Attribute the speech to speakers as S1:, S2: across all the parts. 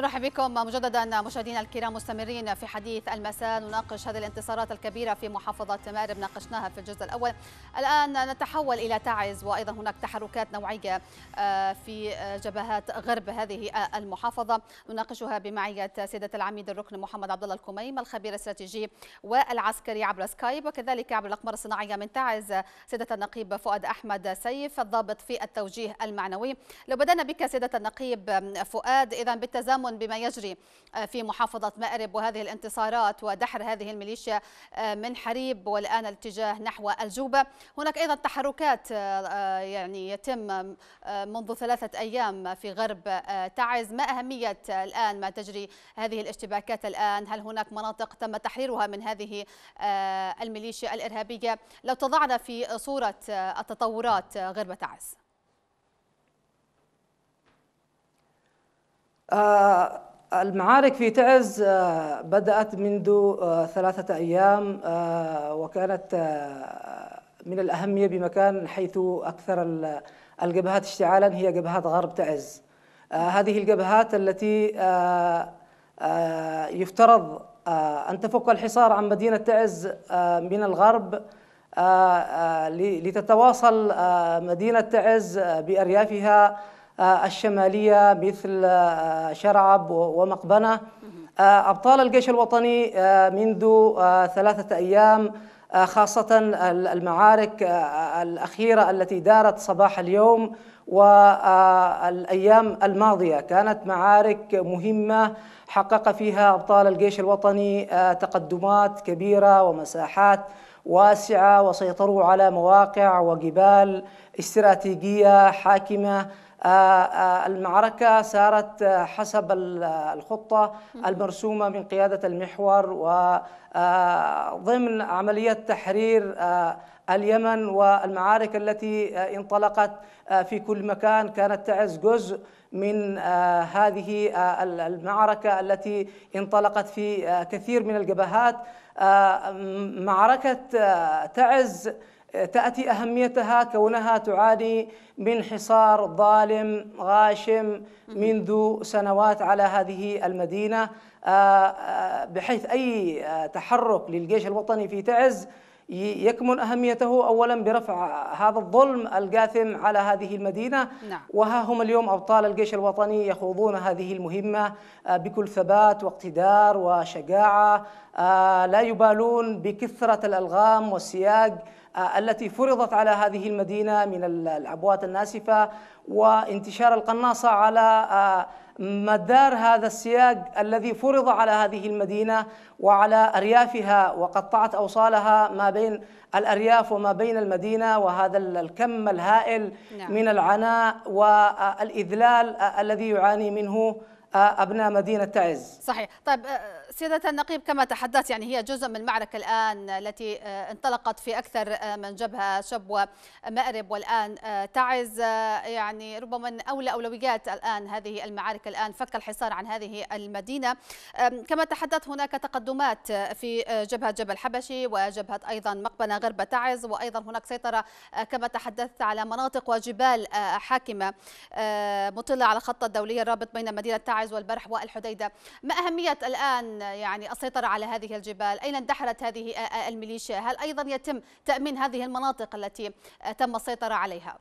S1: نرحب بكم مجددا مشاهدينا الكرام مستمرين في حديث المساء نناقش هذه الانتصارات الكبيره في محافظه مارب ناقشناها في الجزء الاول الان نتحول الى تعز وايضا هناك تحركات نوعيه آه، في جبهات غرب هذه المحافظه نناقشها بمعيه سيده العميد الركن محمد عبد الله الكميم الخبير الاستراتيجي والعسكري عبر سكايب وكذلك عبر الاقمار الصناعيه من تعز سيده النقيب فؤاد احمد سيف الضابط في التوجيه المعنوي لو بدانا بك سيده النقيب فؤاد اذا بالتزامن التعاون بما يجري آه، في محافظة مأرب وهذه الانتصارات ودحر هذه الميليشيا آه، من حريب والآن الاتجاه نحو الجوبة هناك أيضا تحركات آه، يعني يتم منذ ثلاثة أيام في غرب تعز ما أهمية الآن ما تجري هذه الاشتباكات الآن هل هناك مناطق تم تحريرها من هذه الميليشيا الإرهابية لو تضعنا في صورة التطورات غرب تعز
S2: آه، المعارك في تعز آه، بدأت منذ آه، ثلاثة أيام وكانت من الأهمية بمكان حيث أكثر الجبهات اشتعالا هي جبهات غرب تعز هذه الجبهات التي يفترض أن تفك الحصار عن مدينة تعز من الغرب لتتواصل مدينة تعز بأريافها آه، الشمالية مثل آه، شرعب ومقبنة آه، أبطال الجيش الوطني منذ ثلاثة أيام خاصة المعارك الأخيرة التي دارت صباح اليوم والأيام الماضية كانت معارك مهمة حقق فيها أبطال الجيش الوطني تقدمات كبيرة ومساحات واسعه وسيطروا على مواقع وجبال استراتيجيه حاكمه آه، آه، المعركة سارت حسب الخطة المرسومة من قيادة المحور وضمن آه، عملية تحرير اليمن والمعارك التي انطلقت في كل مكان كانت تعز جزء من آه، هذه آه، المعركة التي انطلقت في آه، كثير من الجبهات معركة تعز تأتي أهميتها كونها تعاني من حصار ظالم غاشم منذ سنوات على هذه المدينة بحيث أي تحرك للجيش الوطني في تعز يكمن أهميته أولا برفع هذا الظلم القاثم على هذه المدينة نعم. وها هم اليوم أبطال الجيش الوطني يخوضون هذه المهمة آه، بكل ثبات واقتدار وشجاعة آه، لا يبالون بكثرة الألغام والسياج آه، التي فرضت على هذه المدينة من العبوات الناسفة وانتشار القناصة على مدار هذا السياق الذي فرض على هذه المدينه وعلى اريافها وقطعت اوصالها ما بين الارياف وما بين المدينه وهذا الكم الهائل نعم. من العناء والاذلال الذي يعاني منه آه، ابناء مدينه تعز.
S1: صحيح، طيب آه، سيادة النقيب كما تحدثت يعني هي جزء من المعركة الآن التي آه، انطلقت في أكثر آه، من جبهة شبوة مأرب والآن آه، تعز يعني ربما من أولى أولويات الآن هذه المعارك الآن فك الحصار عن هذه المدينة كما تحدث هناك تقدمات في جبهة جبل حبشي وجبهة أيضا مقبنة غرب تعز وأيضا هناك سيطرة كما تحدثت على مناطق وجبال حاكمة مطلة على الخط الدولي الرابط بين مدينة تعز والبرح والحديدة ما أهمية الآن يعني السيطرة على هذه الجبال أين اندحرت هذه الميليشيا هل أيضا يتم تأمين هذه المناطق التي تم السيطرة عليها؟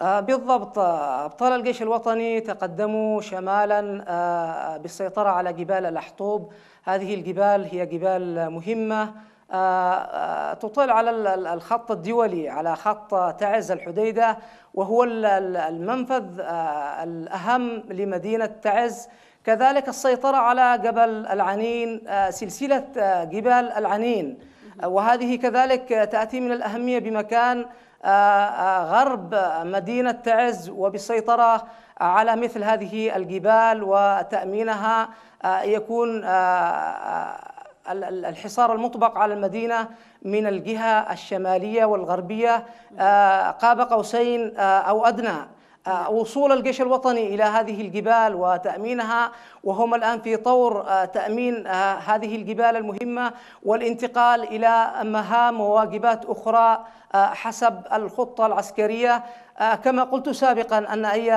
S2: آه، بالضبط أبطال الجيش الوطني تقدموا شمالا آه، بالسيطرة على جبال الأحطوب هذه الجبال هي جبال مهمة آه، آه، تطل على الخط الدولي على خط تعز الحديدة وهو المنفذ آه، الأهم لمدينة تعز كذلك السيطرة على جبل العنين سلسلة جبال العنين وهذه كذلك تأتي من الأهمية بمكان غرب مدينة تعز وبالسيطرة على مثل هذه الجبال وتأمينها يكون الحصار المطبق على المدينة من الجهة الشمالية والغربية آه، قاب قوسين آه، أو أدنى آه، وصول الجيش الوطني إلى هذه الجبال وتأمينها وهم الآن في طور تأمين هذه الجبال المهمة والانتقال إلى مهام وواجبات أخرى حسب الخطة العسكرية كما قلت سابقا أن أي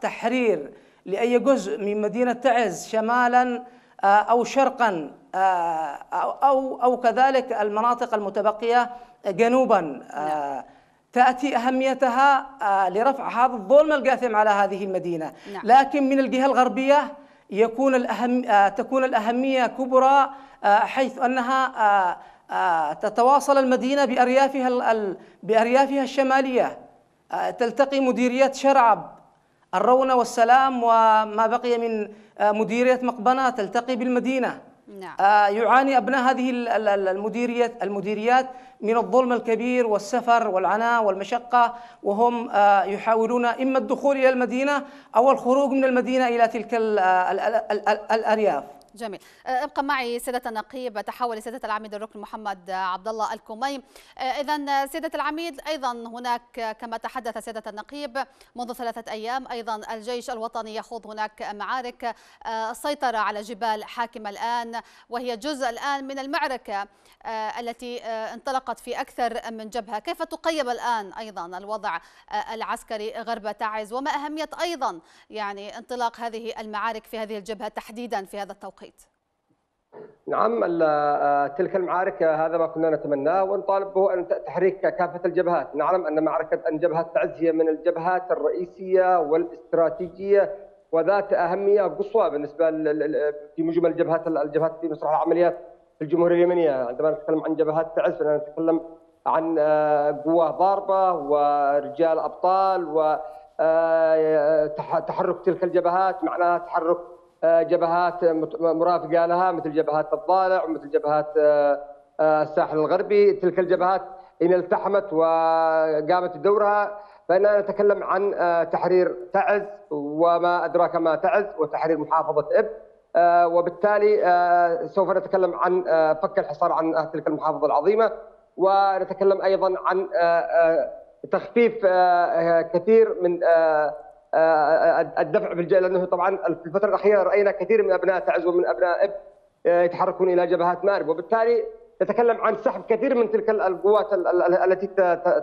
S2: تحرير لأي جزء من مدينة تعز شمالا أو شرقا آه، أو أو كذلك المناطق المتبقية جنوبا آه، نعم. تأتي أهميتها آه، لرفع هذا الظلم القاثم على هذه المدينة نعم. لكن من الجهة الغربية يكون الأهم تكون الأهمية كبرى حيث أنها تتواصل المدينة بأريافها بأريافها الشمالية تلتقي مديرية شرعب الرونة والسلام وما بقي من مديرية مقبنة تلتقي بالمدينة نعم. آه، يعاني أبناء هذه المديريات المديريات من الظلم الكبير والسفر والعناء والمشقة وهم آه، يحاولون إما الدخول إلى المدينة أو الخروج من المدينة إلى تلك آه، الأرياف
S1: جميل آه، ابقى معي سيدة النقيب تحول سيدة العميد الركن محمد عبد الله الكوميم آه، إذا سيدة العميد أيضا هناك كما تحدث سيدة النقيب منذ ثلاثة أيام أيضا الجيش الوطني يخوض هناك معارك آه، السيطرة على جبال حاكمة الآن وهي جزء الآن من المعركة التي انطلقت في أكثر من جبهة كيف تقيم الآن أيضا الوضع العسكري غرب تعز وما أهمية أيضا يعني انطلاق هذه المعارك في هذه الجبهة تحديدا في هذا التوقيت التوقيت؟
S3: نعم آه، تلك المعارك آه، هذا ما كنا نتمناه ونطالب به ان تحريك كافه الجبهات، نعلم ان معركه ان جبهه تعز هي من الجبهات الرئيسيه والاستراتيجيه وذات اهميه قصوى بالنسبه في مجمل الجبهات الجبهات في مسرح العمليات في الجمهوريه اليمنيه، عندما نتكلم عن جبهات تعز فنحن نتكلم عن آه، قوه ضاربه ورجال ابطال وتحرك تلك الجبهات معناها تحرك آه، جبهات مرافقه لها مثل جبهات الضالع ومثل جبهات آه، آه، الساحل الغربي تلك الجبهات ان التحمت وقامت بدورها فانا نتكلم عن تحرير تعز وما ادراك ما تعز وتحرير محافظه اب وبالتالي سوف نتكلم عن فك الحصار عن تلك المحافظه العظيمه ونتكلم ايضا عن تخفيف كثير من الدفع في لانه طبعا في الفتره الاخيره راينا كثير من ابناء تعز ومن ابناء اب آه، يتحركون الى جبهات مارب وبالتالي نتكلم عن سحب كثير من تلك القوات التي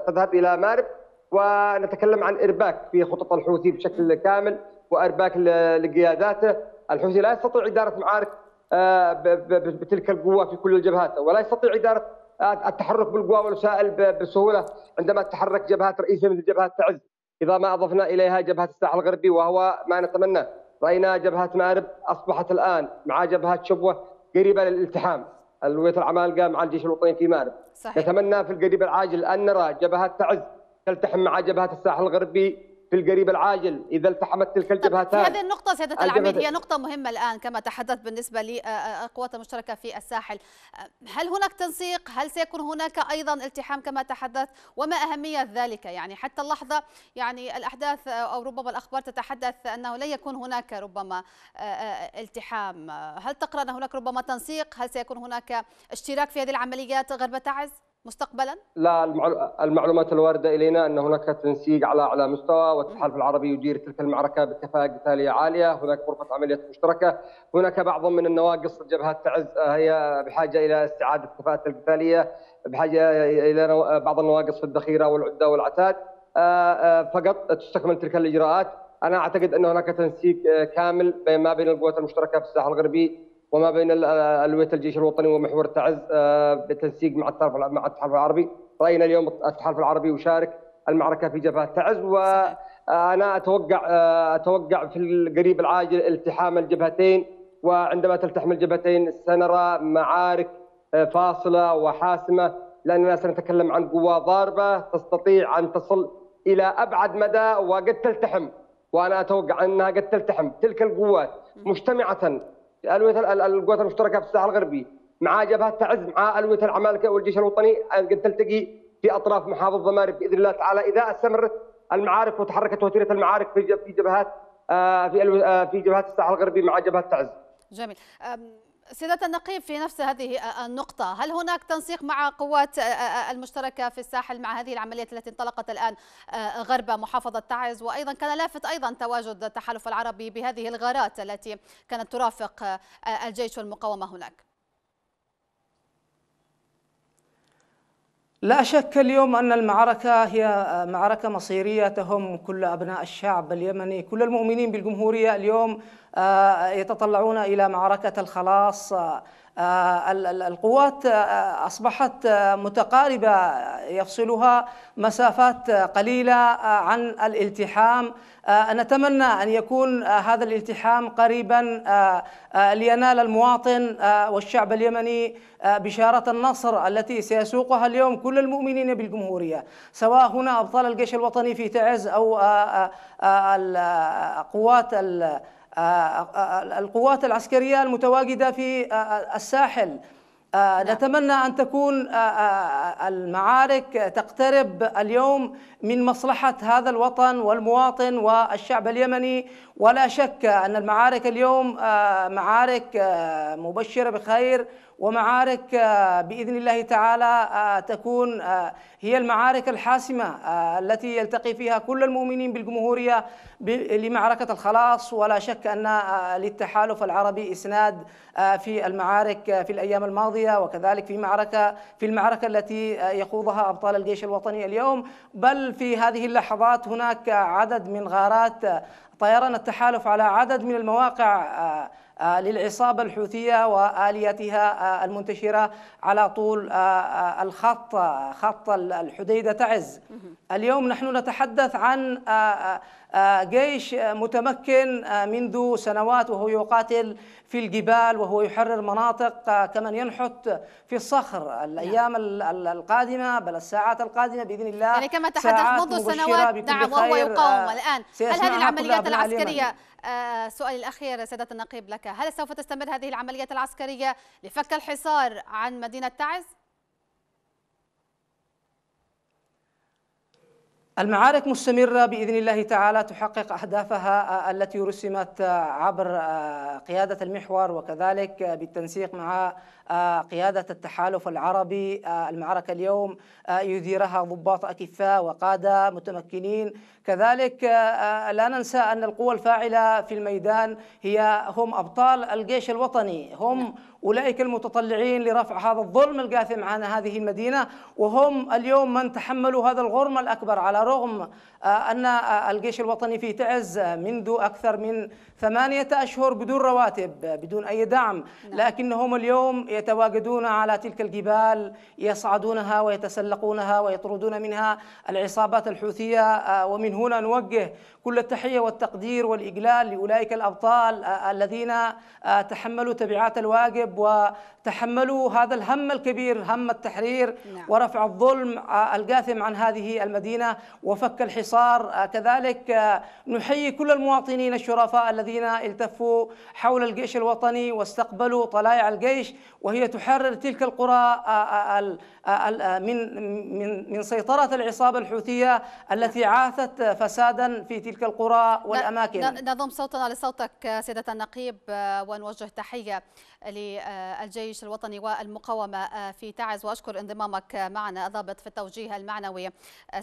S3: تذهب الى مارب ونتكلم عن ارباك في خطط الحوثي بشكل كامل وارباك لقياداته، الحوثي لا يستطيع اداره معارك آه، بتلك القوه في كل الجبهات ولا يستطيع اداره آه، التحرك بالقوى والوسائل بسهوله عندما تتحرك جبهات رئيسيه مثل جبهه تعز إذا ما أضفنا إليها جبهة الساحل الغربي وهو ما نتمناه رأينا جبهة مأرب أصبحت الآن مع جبهة شبوة قريبة للالتحام الولاية العمالقة مع الجيش الوطني في مأرب صحيح. نتمنى في القريب العاجل أن نرى جبهة تعز تلتحم مع جبهة الساحل الغربي في القريب العاجل اذا التحمت تلك الجبهتان هذه
S1: النقطة سيادة العميد هي نقطة مهمة الآن كما تحدث بالنسبة للقوات المشتركة في الساحل هل هناك تنسيق؟ هل سيكون هناك أيضا التحام كما تحدث؟ وما أهمية ذلك؟ يعني حتى اللحظة يعني الأحداث أو ربما الأخبار تتحدث أنه لن يكون هناك ربما التحام هل تقرأ أن هناك ربما تنسيق؟ هل سيكون هناك اشتراك في هذه العمليات غرب تعز؟ مستقبلا؟
S3: لا المعلومات الواردة إلينا أن هناك تنسيق على أعلى مستوى والتحالف العربي يدير تلك المعركة بكفاءة قتالية عالية هناك غرفة عمليات مشتركة هناك بعض من النواقص الجبهات تعز آه، هي بحاجة إلى استعادة كفاءة القتالية بحاجة إلى آه، بعض النواقص في الذخيرة والعدة والعتاد آه، فقط تستكمل تلك الإجراءات أنا أعتقد أن هناك تنسيق كامل ما بين القوات المشتركة في الساحل الغربي وما بين آه، الويه الجيش الوطني ومحور تعز آه، بالتنسيق مع الطرف مع التحالف العربي راينا اليوم التحالف العربي يشارك المعركه في جبهه تعز وانا آه، اتوقع اتوقع في القريب العاجل التحام الجبهتين وعندما تلتحم الجبهتين سنرى معارك فاصله وحاسمه لاننا سنتكلم عن قوى ضاربه تستطيع ان تصل الى ابعد مدى وقد تلتحم وانا اتوقع انها قد تلتحم تلك القوات مجتمعه الألوية القوات المشتركة في الساحل الغربي مع جبهة تعز مع ألوية العمالقة والجيش الوطني قد تلتقي في أطراف محافظه مارب بإذن الله تعالى إذا استمرت المعارك وتحركت وتيرة المعارك في جبهات آه، آه، في جبهات الساحل الغربي مع جبهة تعز
S1: جميل سيدة النقيب في نفس هذه النقطة هل هناك تنسيق مع قوات المشتركة في الساحل مع هذه العملية التي انطلقت الآن آه، غرب محافظة تعز وأيضا كان لافت أيضا تواجد التحالف العربي بهذه الغارات التي كانت ترافق آه، الجيش والمقاومة هناك
S2: لا شك اليوم أن المعركة هي آه، معركة مصيرية تهم كل أبناء الشعب اليمني كل المؤمنين بالجمهورية اليوم آه، يتطلعون الى معركه الخلاص آه، آه، القوات اصبحت متقاربه يفصلها مسافات قليله عن الالتحام نتمنى ان يكون هذا الالتحام قريبا لينال المواطن والشعب اليمني بشاره النصر التي سيسوقها اليوم كل المؤمنين بالجمهوريه سواء هنا ابطال الجيش الوطني في تعز او قوات آه، آه، آه، القوات العسكرية المتواجدة في الساحل نعم. نتمنى أن تكون المعارك تقترب اليوم من مصلحة هذا الوطن والمواطن والشعب اليمني ولا شك أن المعارك اليوم معارك مبشرة بخير ومعارك آه، باذن الله تعالى آه، تكون آه، هي المعارك الحاسمه التي يلتقي فيها كل المؤمنين بالجمهوريه لمعركه الخلاص ولا شك ان للتحالف العربي اسناد في المعارك في الايام الماضيه وكذلك في معركه في المعركه التي يخوضها ابطال الجيش الوطني اليوم بل في هذه اللحظات هناك عدد من غارات طيران التحالف على عدد من المواقع آه، للعصابة الحوثية وآليتها آه، المنتشرة على طول آه، الخط خط الحديدة تعز اليوم نحن نتحدث عن جيش متمكن منذ سنوات وهو يقاتل في الجبال وهو يحرر مناطق كمن ينحت في الصخر الأيام نعم. القادمة بل الساعات القادمة بإذن الله يعني كما تحدث منذ سنوات نعم وهو يقاوم الآن هل هذه العمليات العسكرية
S1: آه، سؤالي الأخير سيدة النقيب لك هل سوف تستمر هذه العمليات العسكرية لفك الحصار عن مدينة تعز؟
S2: المعارك مستمرة بإذن الله تعالى تحقق أهدافها آه، التي رسمت آه، عبر آه، قيادة المحور وكذلك بالتنسيق مع قيادة التحالف العربي المعركة اليوم يديرها ضباط أكفاء وقادة متمكنين كذلك لا ننسى أن القوى الفاعلة في الميدان هي هم أبطال الجيش الوطني هم أولئك المتطلعين لرفع هذا الظلم القاثم عن هذه المدينة وهم اليوم من تحملوا هذا الغرم الأكبر على رغم آه، أن آه، الجيش الوطني في تعز منذ أكثر من ثمانية أشهر بدون رواتب بدون أي دعم نعم. لكنهم اليوم يتواجدون على تلك الجبال يصعدونها ويتسلقونها ويطردون منها العصابات الحوثية آه، ومن هنا نوجه كل التحية والتقدير والإجلال لأولئك الأبطال الذين تحملوا تبعات الواجب وتحملوا هذا الهم الكبير هم التحرير نعم. ورفع الظلم الجاثم عن هذه المدينة وفك الحصار آه، كذلك آه، نحيي كل المواطنين الشرفاء الذين التفوا حول الجيش الوطني واستقبلوا طلائع الجيش وهي تحرر تلك القرى آه، من من من سيطره العصابه الحوثيه التي عاثت فسادا في تلك القرى والاماكن
S1: نضم صوتنا لصوتك سيده النقيب ونوجه تحيه للجيش الوطني والمقاومه في تعز واشكر انضمامك معنا الضابط في التوجيه المعنوي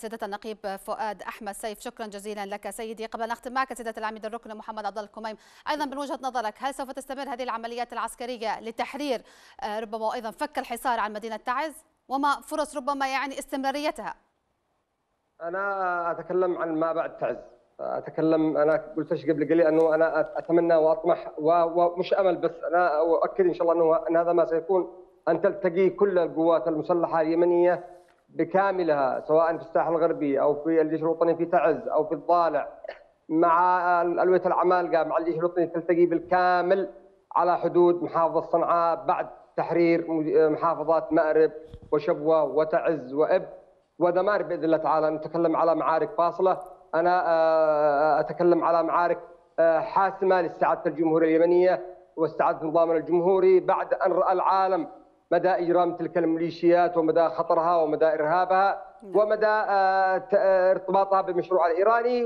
S1: سيده النقيب فؤاد احمد سيف شكرا جزيلا لك سيدي قبل ان اختم معك سيده العميد الركن محمد عبد الله الكميم ايضا من وجهه نظرك هل سوف تستمر هذه العمليات العسكريه لتحرير آه، ربما وايضا فك الحصار عن مدينه تعز وما فرص ربما يعني استمراريتها
S3: انا اتكلم عن ما بعد تعز اتكلم انا قلت ايش قبل قليل انه انا اتمنى واطمح ومش امل بس انا اؤكد ان شاء الله انه ان هذا ما سيكون ان تلتقي كل القوات المسلحه اليمنيه بكاملها سواء في الساحل الغربي او في الجيش الوطني في تعز او في الضالع مع الويه العمالقه مع الجيش الوطني تلتقي بالكامل على حدود محافظه صنعاء بعد تحرير محافظات مأرب وشبوه وتعز واب ودمار باذن الله تعالى نتكلم على معارك فاصله انا آه، آه، آه، اتكلم على معارك حاسمه لاستعاده الجمهوريه اليمنيه واستعاده نظامنا الجمهوري بعد ان راى العالم مدى اجرام تلك الميليشيات ومدى خطرها ومدى ارهابها نعم. ومدى آه، آه، ارتباطها بالمشروع الايراني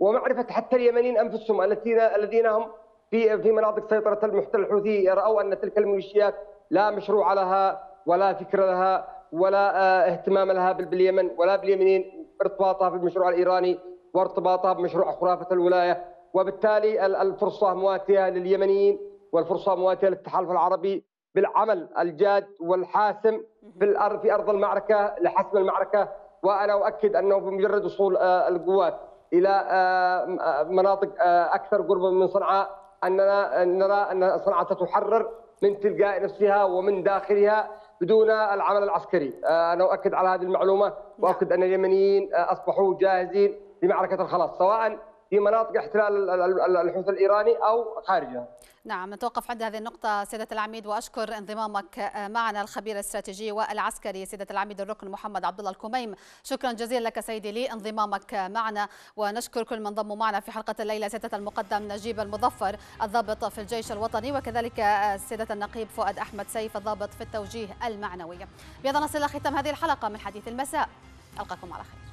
S3: ومعرفه حتى اليمنيين انفسهم الذين الذين هم في في مناطق سيطره المحتل الحوثي راوا ان تلك الميليشيات لا مشروع لها ولا فكر لها ولا آه، اهتمام لها باليمن ولا باليمنيين ارتباطها بالمشروع الايراني وارتباطها بمشروع خرافه الولايه وبالتالي الفرصه مواتيه لليمنيين والفرصه مواتيه للتحالف العربي بالعمل الجاد والحاسم في الارض في ارض المعركه لحسم المعركه وانا اؤكد انه بمجرد وصول آه، القوات الى آه، آه، مناطق اكثر قربا من صنعاء اننا نرى ان صنعاء تتحرر من تلقاء نفسها ومن داخلها بدون العمل العسكري انا اؤكد على هذه المعلومه واؤكد نعم. ان اليمنيين اصبحوا جاهزين لمعركه الخلاص سواء في مناطق احتلال الحوثي الايراني او خارجها.
S1: نعم نتوقف عند هذه النقطة سيدة العميد وأشكر انضمامك آه، معنا الخبير الاستراتيجي والعسكري سيدة العميد الركن محمد عبد الله الكميم شكرا جزيلا لك سيدي لي انضمامك آه، معنا ونشكر كل من ضموا معنا في حلقة الليلة سيدة المقدم نجيب المظفر الضابط في الجيش الوطني وكذلك آه، سيدة النقيب فؤاد أحمد سيف الضابط في التوجيه المعنوي بهذا نصل إلى ختام هذه الحلقة من حديث المساء ألقاكم على خير